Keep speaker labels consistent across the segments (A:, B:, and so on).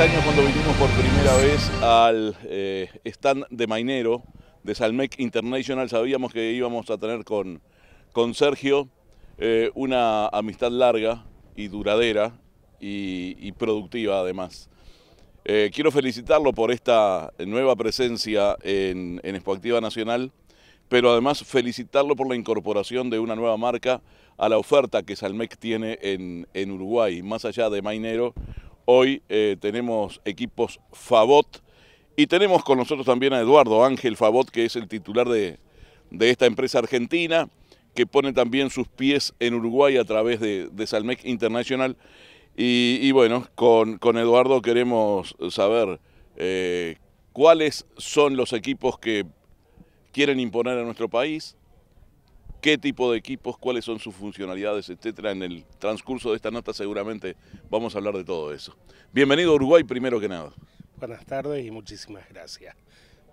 A: años cuando vinimos por primera vez al eh, stand de Mainero, de Salmec International, sabíamos que íbamos a tener con, con Sergio eh, una amistad larga y duradera y, productiva además. Eh, quiero felicitarlo por esta nueva presencia en, en Nacional, pero además felicitarlo por la incorporación de una nueva marca a la oferta que Salmec tiene en, en Uruguay, más allá de Mainero Hoy eh, tenemos equipos Favot y tenemos con nosotros también a Eduardo Ángel Favot, que es el titular de, esta empresa argentina, que pone también sus pies en Uruguay a través de, Salmec International. Y, bueno, con, Eduardo queremos saber eh, cuáles son los equipos que quieren imponer a nuestro país, qué tipo de equipos, cuáles son sus funcionalidades, etcétera. En el transcurso de esta nota seguramente vamos a hablar de todo eso. Bienvenido a Uruguay primero que nada.
B: Buenas tardes y muchísimas gracias.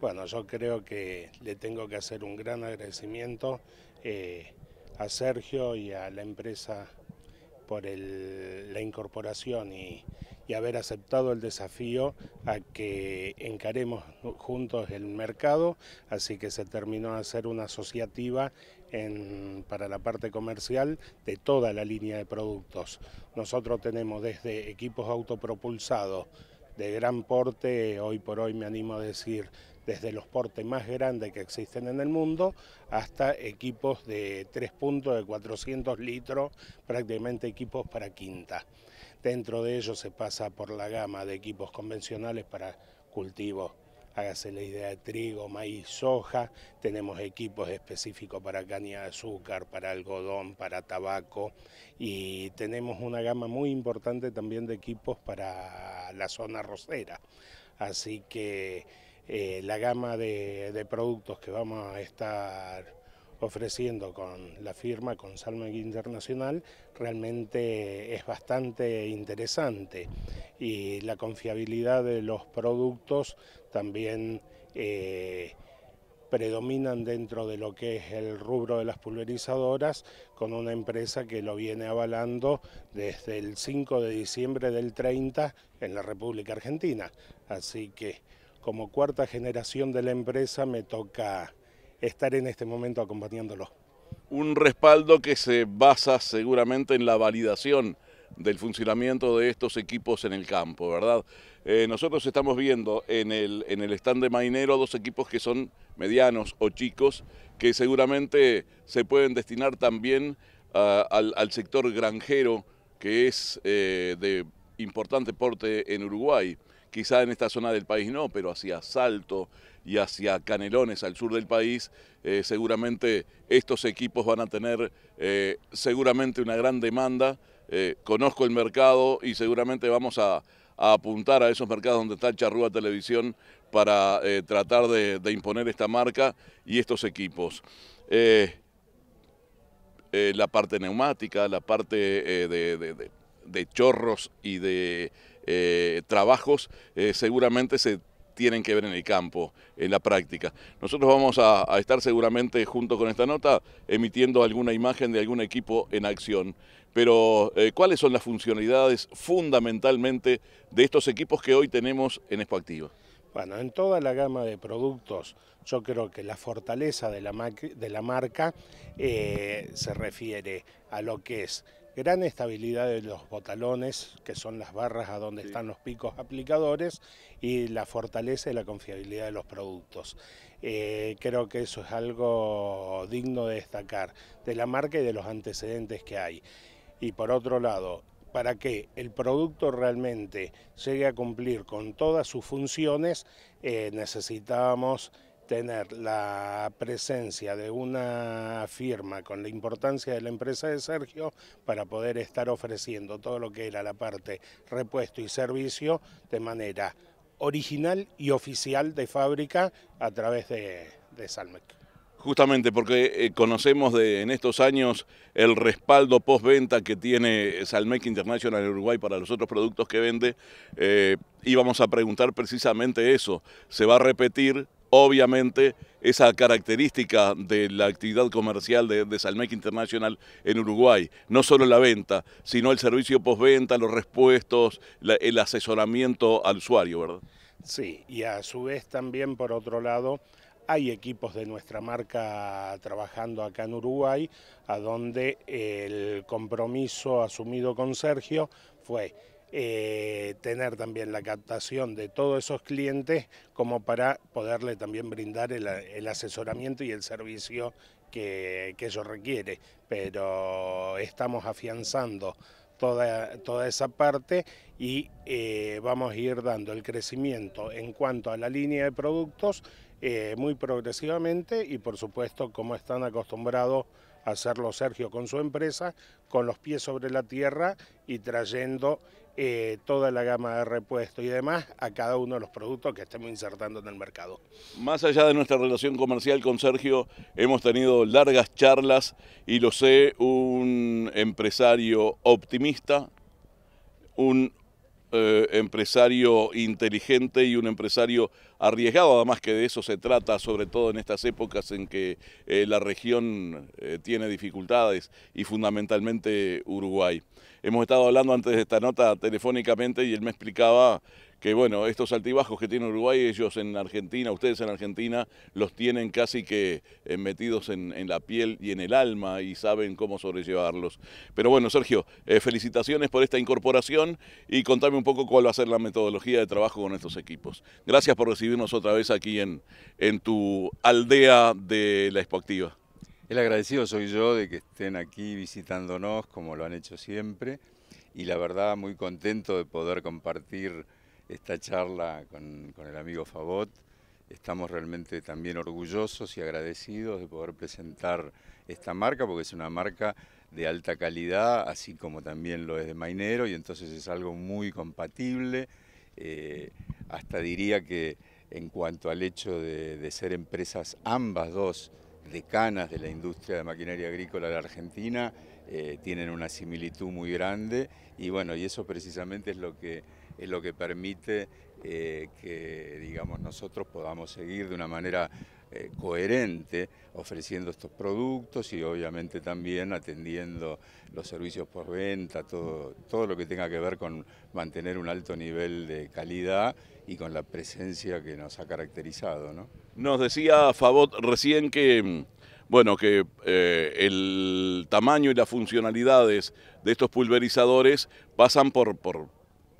B: Bueno, yo creo que le tengo que hacer un gran agradecimiento eh, a Sergio y a la empresa por la incorporación y y haber aceptado el desafío a que encaremos juntos el mercado, así que se terminó de hacer una asociativa para la parte comercial de toda la línea de productos. Nosotros tenemos desde equipos autopropulsados, de gran porte, hoy por hoy me animo a decir, desde los portes más grandes que existen en el mundo hasta equipos de 3.400 puntos litros, prácticamente equipos para quinta. Dentro de ellos se pasa por la gama de equipos convencionales para cultivos hágase la idea de trigo, maíz, soja, tenemos equipos específicos para caña de azúcar, para algodón, para tabaco y tenemos una gama muy importante también de equipos para la zona rosera. Así que eh, la gama de, de productos que vamos a estar ofreciendo con la firma, con Salma Internacional, realmente es bastante interesante. Y la confiabilidad de los productos también eh, predominan dentro de lo que es el rubro de las pulverizadoras con una empresa que lo viene avalando desde el 5 de diciembre del 30 en la República Argentina. Así que como cuarta generación de la empresa me toca estar en este momento acompañándolo.
A: Un respaldo que se basa seguramente en la validación del funcionamiento de estos equipos en el campo, ¿verdad? Eh, nosotros estamos viendo en el, en el stand de Mainero dos equipos que son medianos o chicos, que seguramente se pueden destinar también ah, al, sector granjero, que es eh, de importante porte en Uruguay quizá en esta zona del país no, pero hacia Salto y hacia Canelones, al sur del país, eh, seguramente estos equipos van a tener eh, seguramente una gran demanda. Eh, conozco el mercado y seguramente vamos a, apuntar a esos mercados donde está Charrúa Televisión para tratar de, imponer esta marca y estos equipos. la parte neumática, la parte de chorros y de eh, trabajos eh, seguramente se tienen que ver en el campo, en la práctica. Nosotros vamos a, estar seguramente junto con esta nota emitiendo alguna imagen de algún equipo en acción, pero eh, ¿cuáles son las funcionalidades fundamentalmente de estos equipos que hoy tenemos en Expo
B: Bueno, en toda la gama de productos, yo creo que la fortaleza de la, marca se refiere a lo que es gran estabilidad de los botalones, que son las barras a donde están los picos aplicadores, y la fortaleza y la confiabilidad de los productos. Eh, creo que eso es algo digno de destacar de la marca y de los antecedentes que hay. Y por otro lado, para que el producto realmente llegue a cumplir con todas sus funciones, eh, necesitábamos tener la presencia de una firma con la importancia de la empresa de Sergio para poder estar ofreciendo todo lo que era la parte repuesto y servicio de manera original y oficial de fábrica a través de, de Salmec.
A: Justamente porque eh, conocemos de, en estos años el respaldo postventa que tiene Salmec International en Uruguay para los otros productos que vende, eh, y vamos a preguntar precisamente eso. ¿Se va a repetir obviamente esa característica de la actividad comercial de, Salmec International en Uruguay. No solo la venta, sino el servicio postventa, los respuestos, el asesoramiento al usuario, ¿verdad?
B: Sí, y a su vez también, por otro lado, hay equipos de nuestra marca trabajando acá en Uruguay, a donde el compromiso asumido con Sergio fue eh, tener también la captación de todos esos clientes como para poderle también brindar el, asesoramiento y el servicio que, ellos requiere Pero estamos afianzando Toda, toda, esa parte y eh, vamos a ir dando el crecimiento en cuanto a la línea de productos eh, muy progresivamente y por supuesto como están acostumbrados a hacerlo Sergio con su empresa, con los pies sobre la tierra y trayendo eh, toda la gama de repuestos y demás a cada uno de los productos que estemos insertando en el mercado.
A: Más allá de nuestra relación comercial con Sergio, hemos tenido largas charlas y lo sé, un empresario optimista, un eh, empresario inteligente y un empresario arriesgado, además que de eso se trata, sobre todo en estas épocas en que eh, la región eh, tiene dificultades y fundamentalmente Uruguay. Hemos estado hablando antes de esta nota telefónicamente y él me explicaba que bueno, estos altibajos que tiene Uruguay, ellos en Argentina, ustedes en Argentina, los tienen casi que eh, metidos en, la piel y en el alma y saben cómo sobrellevarlos. Pero bueno, Sergio, eh, felicitaciones por esta incorporación y contame un poco cuál va a ser la metodología de trabajo con estos equipos. Gracias por recibirnos otra vez aquí en, en tu aldea de la Expoactiva. El agradecido soy yo
C: de que estén aquí visitándonos como lo han hecho siempre y la verdad muy contento de poder compartir esta charla con, el amigo Favot. Estamos realmente también orgullosos y agradecidos de poder presentar esta marca, porque es una marca de alta calidad, así como también lo es de Mainero, y entonces es algo muy compatible. Eh, hasta diría que en cuanto al hecho de, ser empresas ambas dos decanas de la industria de maquinaria agrícola de Argentina, eh, tienen una similitud muy grande y bueno, y eso precisamente es lo que es lo que permite eh, que digamos, nosotros podamos seguir de una manera eh, coherente ofreciendo estos productos y obviamente también atendiendo los servicios por venta, todo, todo lo que tenga que ver con mantener un alto nivel de calidad y con la presencia que nos ha caracterizado.
A: Nos decía Favot recién que bueno, que eh, el tamaño y las funcionalidades de estos pulverizadores pasan por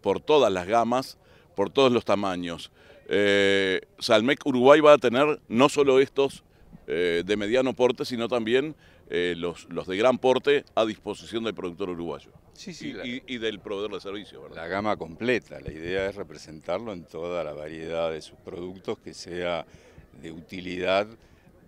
A: por todas las gamas, por todos los tamaños. Eh, Salmec Uruguay va a tener no solo estos eh, de mediano porte, sino también eh, los, los, de gran porte a disposición del productor uruguayo sí, sí, y, del proveedor de servicios. ¿verdad? La
C: gama completa, la idea es representarlo en toda la variedad de sus productos que sea de utilidad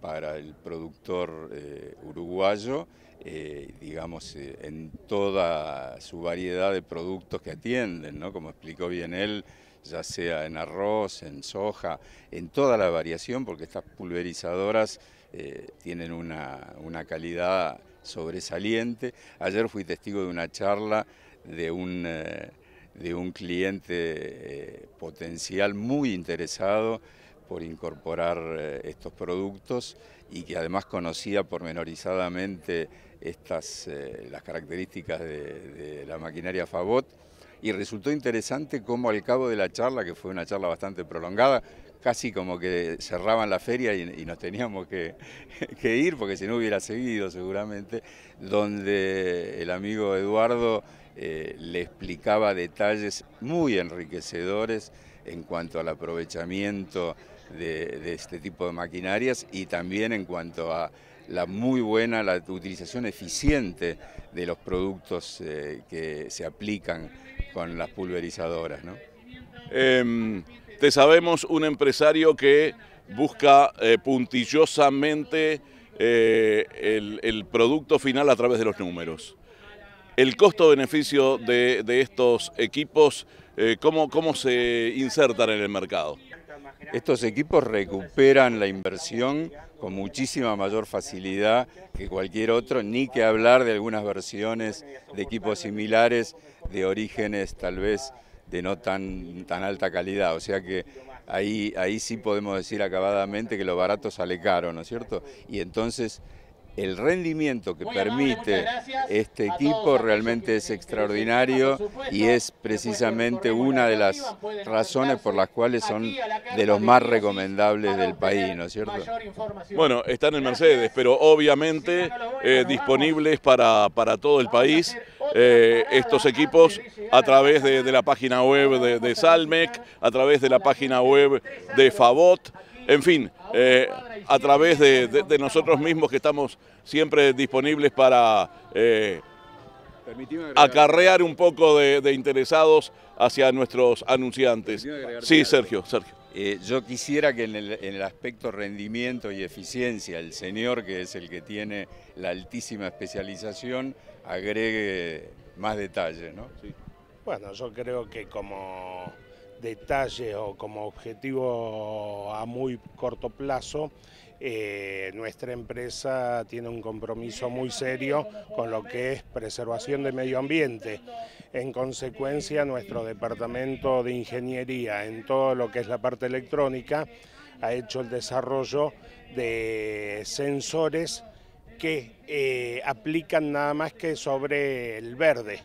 C: para el productor eh, uruguayo, eh, digamos, eh, en toda su variedad de productos que atienden, Como explicó bien él, ya sea en arroz, en soja, en toda la variación, porque estas pulverizadoras tienen una, calidad sobresaliente. Ayer fui testigo de una charla de un cliente potencial muy interesado por incorporar eh, estos productos y que además conocía pormenorizadamente estas, eh, las características de, la maquinaria FABOT y resultó interesante cómo al cabo de la charla, que fue una charla bastante prolongada, casi como que cerraban la feria y, nos teníamos que, ir, porque si no hubiera seguido seguramente, donde el amigo Eduardo eh, le explicaba detalles muy enriquecedores en cuanto al aprovechamiento de, este tipo de maquinarias y también en cuanto a la muy buena, la utilización eficiente de los productos eh, que se aplican con las
A: pulverizadoras. ¿no? Em, te sabemos un empresario que busca eh, puntillosamente eh, el, producto final a través de los números. El costo-beneficio de, estos equipos, ¿cómo se insertan en el mercado? Estos equipos
C: recuperan la inversión con muchísima mayor facilidad que cualquier otro, ni que hablar de algunas versiones de equipos similares de orígenes tal vez de no tan, tan alta calidad. O sea que ahí, ahí sí podemos decir acabadamente que lo barato sale caro, ¿no es cierto? Y entonces el rendimiento que permite este equipo realmente es extraordinario y es precisamente una de las razones por las cuales son de los más recomendables del país, ¿no es cierto?
A: Bueno, están en Mercedes, pero obviamente eh, disponibles para, todo el país. Eh, estos equipos a través de, la página web de, de Salmec, a través de la página web de Favot, en fin, eh, a través de, nosotros mismos que estamos siempre disponibles para eh,
C: acarrear un
A: poco de, interesados hacia nuestros anunciantes. Sí, Sergio, Sergio. Eh, yo quisiera que en
C: el, aspecto rendimiento y eficiencia, el señor, que es el que tiene la altísima especialización, agregue más detalle. ¿no?
B: Bueno, yo creo que como detalle o como objetivo a muy corto plazo, eh, nuestra empresa tiene un compromiso muy serio con lo que es preservación del medio ambiente. En consecuencia, nuestro departamento de ingeniería en todo lo que es la parte electrónica ha hecho el desarrollo de sensores que eh, aplican nada más que sobre el verde.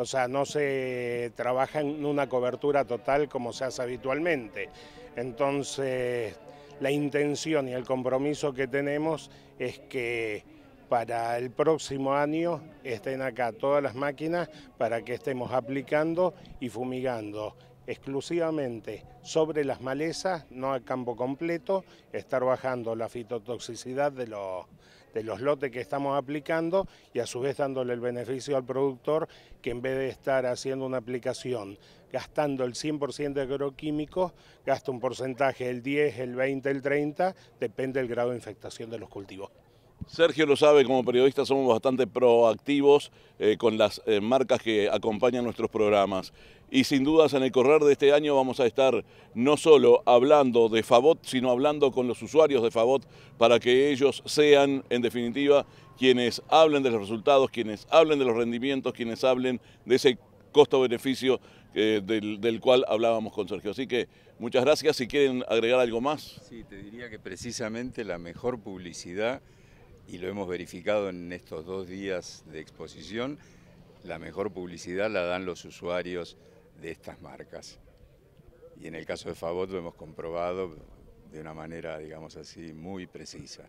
B: O sea, no se trabaja en una cobertura total como se hace habitualmente. Entonces, la intención y el compromiso que tenemos es que para el próximo año estén acá todas las máquinas para que estemos aplicando y fumigando exclusivamente sobre las malezas, no a campo completo, estar bajando la fitotoxicidad de los de los lotes que estamos aplicando y a su vez dándole el beneficio al productor que en vez de estar haciendo una aplicación gastando el 100% de agroquímicos, gasta un porcentaje, el 10, el 20, el 30, depende del grado de infectación de los cultivos.
A: Sergio lo sabe, como periodistas somos bastante proactivos eh, con las eh, marcas que acompañan nuestros programas. Y sin dudas en el correr de este año vamos a estar no solo hablando de Favot, sino hablando con los usuarios de Favot para que ellos sean, en definitiva, quienes hablen de los resultados, quienes hablen de los rendimientos, quienes hablen de ese costo-beneficio eh, del, cual hablábamos con Sergio. Así que muchas gracias. Si quieren agregar algo más. Sí,
C: te diría que precisamente la mejor publicidad y lo hemos verificado en estos dos días de exposición, la mejor publicidad la dan los usuarios de estas marcas. Y en el caso de Favot lo hemos comprobado de una manera, digamos así, muy precisa.